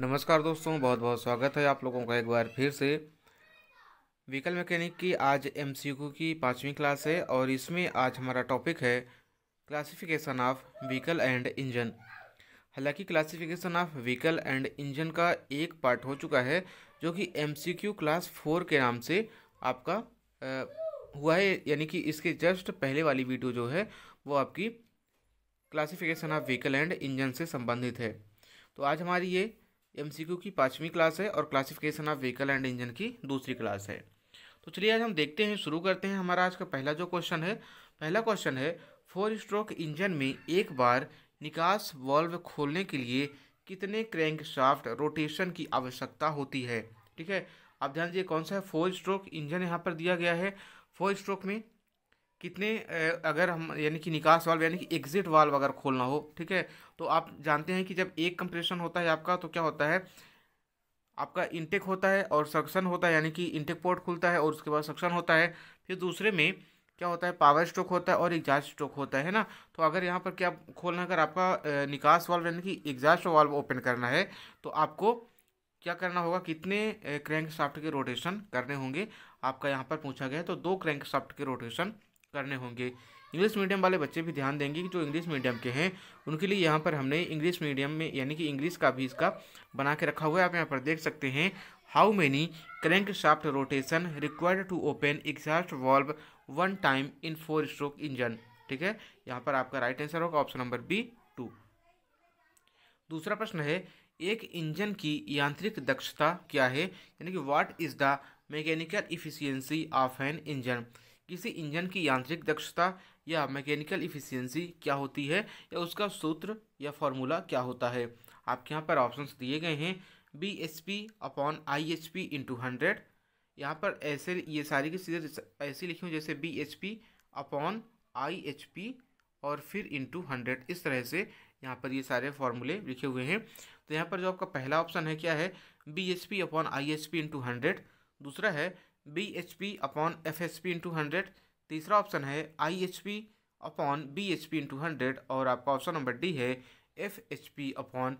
नमस्कार दोस्तों बहुत बहुत स्वागत है आप लोगों का एक बार फिर से व्हीकल मैकेनिक की आज एम की पाँचवीं क्लास है और इसमें आज हमारा टॉपिक है classification of vehicle and engine हालांकि classification of vehicle and engine का एक पार्ट हो चुका है जो कि एम क्लास फोर के नाम से आपका आ, हुआ है यानी कि इसके जस्ट पहले वाली वीडियो जो है वो आपकी classification of vehicle and engine से संबंधित है तो आज हमारी ये एमसीक्यू की पाँचवीं क्लास है और classification of vehicle and engine की दूसरी क्लास है तो चलिए आज हम देखते हैं शुरू करते हैं हमारा आज का पहला जो क्वेश्चन है पहला क्वेश्चन है फोर स्ट्रोक इंजन में एक बार निकास वॉल्व खोलने के लिए कितने क्रैंक शाफ्ट रोटेशन की आवश्यकता होती है ठीक है आप ध्यान दीजिए कौन सा है फोर स्ट्रोक इंजन यहाँ पर दिया गया है फोर स्ट्रोक में कितने अगर हम यानी कि निकास वाल्व यानी कि एग्जिट वाल्व अगर खोलना हो ठीक है तो आप जानते हैं कि जब एक कंप्रेशन होता है आपका तो क्या होता है आपका इंटेक होता है और सक्शन होता है यानी कि इंटेक पोर्ट खुलता है और उसके बाद सक्शन होता है फिर दूसरे में क्या होता है पावर स्ट्रोक होता है और एग्जास्ट स्ट्रोक होता है ना तो अगर यहाँ पर क्या खोलना अगर आपका निकास वाल्व यानी कि एग्जास्ट वाल्व ओपन करना है तो आपको क्या करना होगा कितने क्रैंक शाफ्ट के रोटेशन करने होंगे आपका यहाँ पर पूछा गया है तो दो क्रैंक शाफ्ट के रोटेशन करने होंगे इंग्लिश मीडियम वाले बच्चे भी ध्यान देंगे कि जो इंग्लिश मीडियम के हैं उनके लिए यहाँ पर हमने इंग्लिश मीडियम में यानी कि इंग्लिश का भी इसका बना के रखा हुआ है आप यहाँ पर देख सकते हैं how many crank shaft rotation required to open exhaust valve one time in four stroke engine ठीक है यहाँ पर आपका राइट आंसर होगा ऑप्शन नंबर बी टू दूसरा प्रश्न है एक इंजन की यांत्रिक दक्षता क्या है यानी कि what is the mechanical efficiency of an engine किसी इंजन की यांत्रिक दक्षता या मैकेनिकल इफिशियंसी क्या होती है या उसका सूत्र या फॉर्मूला क्या होता है आपके यहाँ पर ऑप्शंस दिए गए हैं B H P upon I H P into hundred यहाँ पर ऐसे ये सारी की चीज़ें ऐसी लिखी हुई जैसे B H P upon I H P और फिर इंटू हंड्रेड इस तरह से यहाँ पर ये सारे फॉर्मूले लिखे हुए हैं तो यहाँ पर जो आपका पहला ऑप्शन है क्या है B H P upon I H P into hundred दूसरा है B H P upon F H P into hundred तीसरा ऑप्शन है I H P upon B H P into hundred और आपका ऑप्शन नंबर डी है F H P upon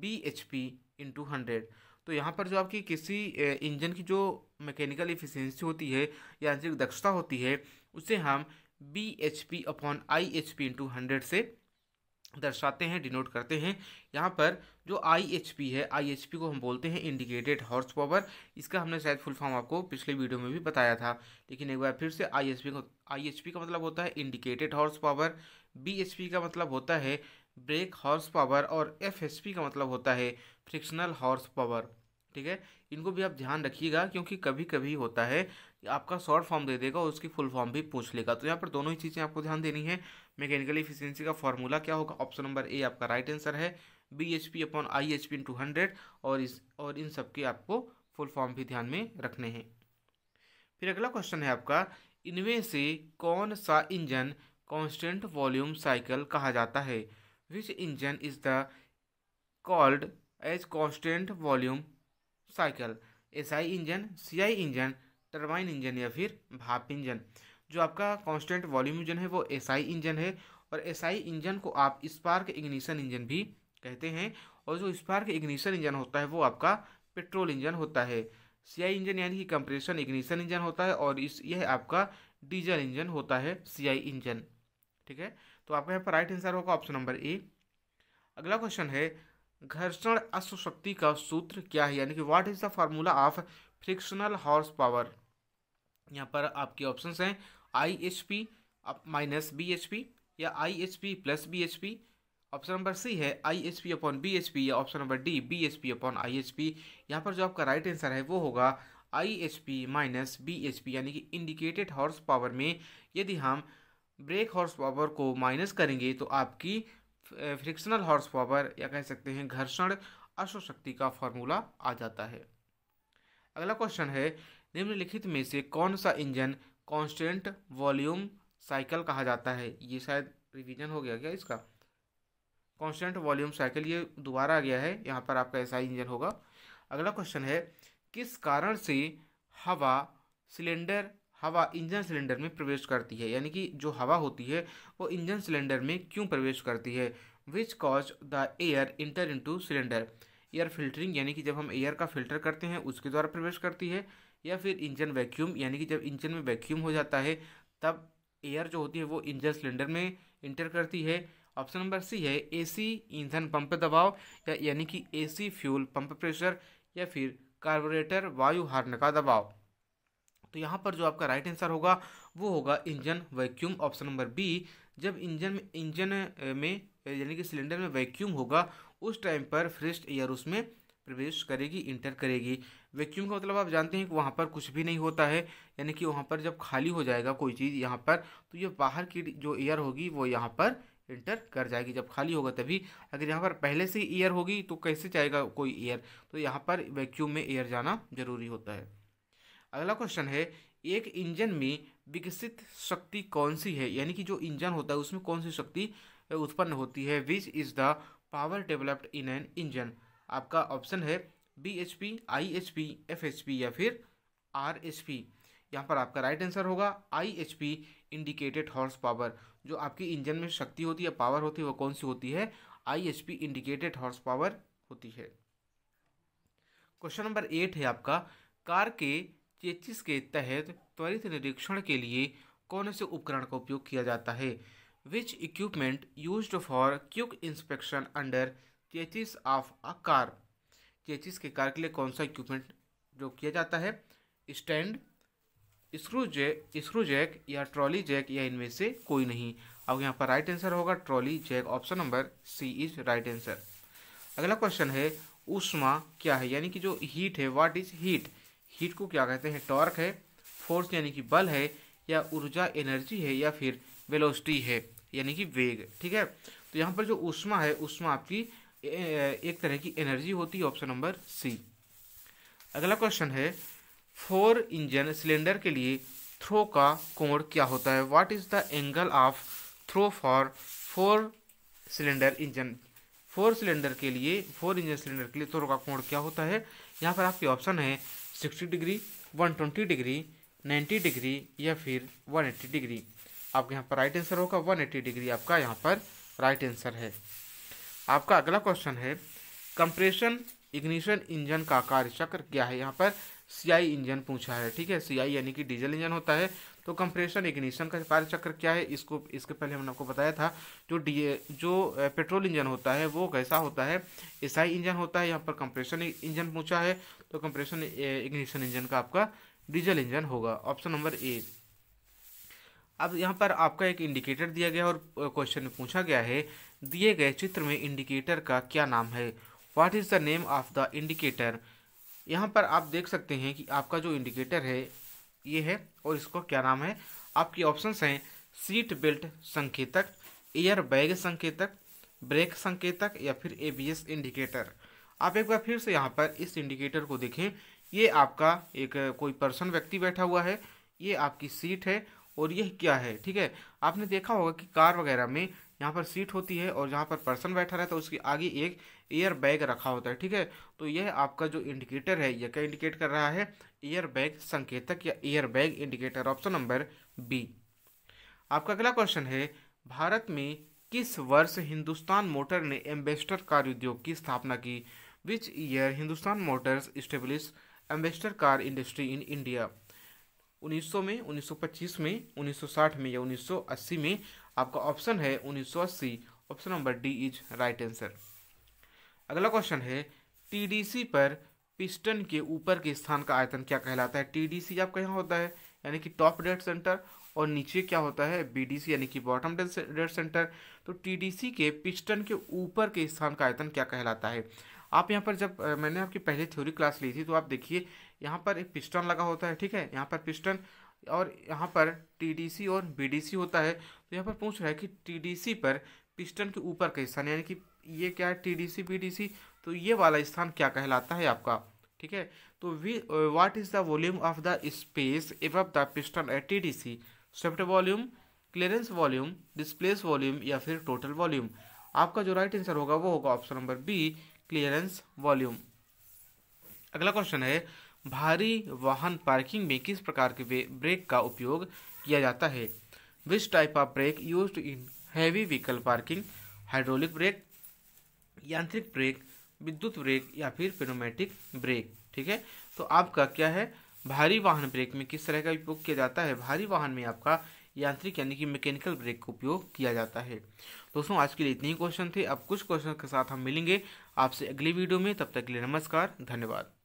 B H P into hundred तो यहाँ पर जो आपकी किसी इंजन की जो मैकेनिकल इफ़िशेंसी होती है या आंतरिक दक्षता होती है उसे हम B H P upon I H P into hundred से दर्शाते हैं डिनोट करते हैं यहाँ पर जो आई एच पी है आई एच पी को हम बोलते हैं इंडिकेटेड हॉर्स पावर इसका हमने शायद फुल फॉर्म आपको पिछले वीडियो में भी बताया था लेकिन एक बार फिर से आई एच पी को आई एच पी का मतलब होता है indicated horse power B H P का मतलब होता है ब्रेक हॉर्स पावर और एफ पी का मतलब होता है फ्रिक्शनल हॉर्स पावर ठीक है इनको भी आप ध्यान रखिएगा क्योंकि कभी कभी होता है आपका शॉर्ट फॉर्म दे देगा और उसकी फुल फॉर्म भी पूछ लेगा तो यहाँ पर दोनों ही चीज़ें आपको ध्यान देनी है मैकेनिकल इफिशियंसी का फॉर्मूला क्या होगा ऑप्शन नंबर ए आपका राइट आंसर है B H P upon I H P two hundred और इस और इन सब के आपको फुल फॉर्म भी ध्यान में रखने हैं फिर अगला क्वेश्चन है आपका इनमें से कौन सा इंजन कॉन्स्टेंट वॉल्यूम साइकिल कहा जाता है which engine is the called as constant volume cycle S I engine C I engine turbine engine या फिर भाप इंजन जो आपका कांस्टेंट वॉल्यूम इंजन है वो एसआई इंजन है और एसआई इंजन को आप स्पार्क इग्निशन इंजन भी कहते हैं और जो स्पार्क इग्निशन इंजन होता है वो आपका पेट्रोल इंजन होता है सीआई इंजन यानी कि कंप्रेशन इग्निशन इंजन होता है और इस यह आपका डीजल इंजन होता है सीआई इंजन ठीक है तो आपका यहाँ पर राइट आंसर होगा ऑप्शन नंबर ए अगला क्वेश्चन है घर्षण अश्व शक्ति का सूत्र क्या है यानी कि what is the formula of frictional horse power यहाँ पर आपके ऑप्शन हैं I H P minus B H P या I H P plus B H P option number C है I H P upon B H P या option number D B H P upon I H P यहाँ पर जो आपका right answer है वो होगा I H P minus B H P यानी कि इंडिकेटेड हॉर्स पावर में यदि हम ब्रेक हॉर्स पावर को माइनस करेंगे तो आपकी फ्रिक्शनल हॉर्स पावर या कह सकते हैं घर्षण अश्वशक्ति का फॉर्मूला आ जाता है अगला क्वेश्चन है निम्नलिखित में से कौन सा इंजन कांस्टेंट वॉल्यूम साइकिल कहा जाता है ये शायद रिवीजन हो गया क्या इसका कांस्टेंट वॉल्यूम साइकिल ये दोबारा आ गया है यहाँ पर आपका ऐसा इंजन होगा अगला क्वेश्चन है किस कारण से हवा सिलेंडर हवा इंजन सिलेंडर में प्रवेश करती है यानी कि जो हवा होती है वो इंजन सिलेंडर में क्यों प्रवेश करती है which cause the air enter into cylinder air filtering यानी कि जब हम एयर का फिल्टर करते हैं उसके द्वारा प्रवेश करती है या फिर इंजन वैक्यूम यानी कि जब इंजन में वैक्यूम हो जाता है तब एयर जो होती है वो इंजन सिलेंडर में इंटर करती है ऑप्शन नंबर सी है एसी ईंधन पंप दबाव या यानी कि एसी फ्यूल पंप प्रेशर या फिर कार्बोरेटर वायु हार्न का दबाव तो यहाँ पर जो आपका राइट आंसर होगा वो होगा engine vacuum option number B जब इंजन में इंजन में यानी कि सिलेंडर में वैक्यूम होगा उस टाइम पर फ्रेश एयर उसमें प्रवेश करेगी इंटर करेगी वैक्यूम का मतलब आप जानते हैं कि वहाँ पर कुछ भी नहीं होता है यानी कि वहाँ पर जब खाली हो जाएगा कोई चीज़ यहाँ पर तो ये बाहर की जो एयर होगी वो यहाँ पर इंटर कर जाएगी जब खाली होगा तभी अगर यहाँ पर पहले से एयर होगी तो कैसे जाएगा कोई एयर तो यहाँ पर वैक्यूम में एयर जाना जरूरी होता है अगला क्वेश्चन है एक इंजन में विकसित शक्ति कौन सी है यानी कि जो इंजन होता है उसमें कौन सी शक्ति उत्पन्न होती है which is the power developed in an engine आपका ऑप्शन है B H P I H P F H P या फिर आर एच पी यहाँ पर आपका राइट आंसर होगा I H P indicated horse power जो आपकी इंजन में शक्ति होती है पावर होती है वह कौन सी होती है I H P indicated horse power होती है क्वेश्चन नंबर एट है आपका कार के चेचिस के तहत त्वरित निरीक्षण के लिए कौन से उपकरण का उपयोग किया जाता है which equipment use for quick inspection under chassis of a car chassis के कार के लिए कौन सा इक्विपमेंट जो किया जाता है stand screw J screw jack या ट्रॉली जैक या इनमें से कोई नहीं अब यहाँ पर राइट आंसर होगा trolley jack option number C is right answer अगला क्वेश्चन है उष्मा क्या है यानी कि जो हीट है व्हाट इज हीट हीट को क्या कहते हैं टॉर्क है फोर्स यानी कि बल है या ऊर्जा एनर्जी है या फिर वेलोसिटी है यानी कि वेग ठीक है तो यहाँ पर जो उष्मा है उष्मा आपकी एक तरह की एनर्जी होती है ऑप्शन नंबर सी अगला क्वेश्चन है फोर इंजन सिलेंडर के लिए थ्रो का कोण क्या होता है what is the angle of throw for four cylinder engine four cylinder के लिए फोर इंजन सिलेंडर के लिए थ्रो का कोण क्या होता है यहाँ पर आपके ऑप्शन है sixty degree one twenty degree ninety degree या फिर वन एट्टी डिग्री आपके यहाँ पर राइट आंसर होगा वन एट्टी डिग्री आपका यहाँ पर राइट आंसर है आपका अगला क्वेश्चन है कंप्रेशन इग्निशन इंजन का कार्य चक्र क्या है यहाँ पर सीआई इंजन पूछा है ठीक है सीआई यानी कि डीजल इंजन होता है तो कंप्रेशन इग्निशन का कार्य चक्र क्या है इसको इसके पहले हमने आपको बताया था जो डी जो पेट्रोल इंजन होता है वो कैसा होता है एसआई इंजन होता है यहाँ पर कंप्रेशन इंजन पूछा है तो कंप्रेशन इग्निशन इंजन का आपका डीजल इंजन होगा ऑप्शन नंबर ए अब यहाँ पर आपका एक इंडिकेटर दिया गया और क्वेश्चन में पूछा गया है दिए गए चित्र में इंडिकेटर का क्या नाम है what is the name of the indicator यहाँ पर आप देख सकते हैं कि आपका जो इंडिकेटर है ये है और इसको क्या नाम है आपके ऑप्शंस हैं सीट बेल्ट संकेतक एयर बैग संकेतक ब्रेक संकेतक या फिर एबीएस इंडिकेटर आप एक बार फिर से यहाँ पर इस इंडिकेटर को देखें ये आपका एक कोई पर्सन व्यक्ति बैठा हुआ है ये आपकी सीट है और यह क्या है ठीक है आपने देखा होगा कि कार वगैरह में यहाँ पर सीट होती है और जहाँ पर पर्सन बैठा रहता है उसके आगे एक एयर बैग रखा होता है ठीक है तो यह आपका जो इंडिकेटर है यह क्या इंडिकेट कर रहा है एयर बैग संकेतक या air bag indicator option number B आपका अगला क्वेश्चन है भारत में किस वर्ष हिंदुस्तान मोटर ने एम्बेस्टर कार उद्योग की स्थापना की which year Hindustan motors establish ambassador car industry in India 1900 में 1925 में 1960 में या 1980 में आपका ऑप्शन है उन्नीस option number D is right answer अगला क्वेश्चन है टीडीसी पर पिस्टन के ऊपर के स्थान का आयतन क्या कहलाता है टीडीसी आपका यहाँ होता है यानी कि टॉप डेड सेंटर और नीचे क्या होता है बीडीसी यानी कि बॉटम डेड सेंटर तो टीडीसी के पिस्टन के ऊपर के स्थान का आयतन क्या कहलाता है आप यहाँ पर जब मैंने आपकी पहले थ्योरी क्लास ली थी तो आप देखिए यहाँ पर एक पिस्टन लगा होता है ठीक है यहाँ पर पिस्टन और यहाँ पर टी और बी होता है तो यहाँ पर पूछ रहा है कि टी पर पिस्टन के ऊपर का स्थान यानी कि ये क्या है T D C B D C तो ये वाला स्थान क्या कहलाता है आपका ठीक है तो वी what is the volume of the space above the piston at T D C swept volume clearance volume displace volume या फिर टोटल वॉल्यूम आपका जो राइट आंसर होगा वो होगा option number B clearance volume अगला क्वेश्चन है भारी वाहन पार्किंग में किस प्रकार के ब्रेक का उपयोग किया जाता है which type of brake use in heavy vehicle parking hydraulic brake यांत्रिक ब्रेक विद्युत ब्रेक या फिर पेनोमेटिक ब्रेक ठीक है तो आपका क्या है भारी वाहन ब्रेक में किस तरह का उपयोग किया जाता है भारी वाहन में आपका यांत्रिक यानी कि मैकेनिकल ब्रेक का उपयोग किया जाता है दोस्तों आज के लिए इतने ही क्वेश्चन थे अब कुछ क्वेश्चन के साथ हम मिलेंगे आपसे अगली वीडियो में तब तक के लिए नमस्कार धन्यवाद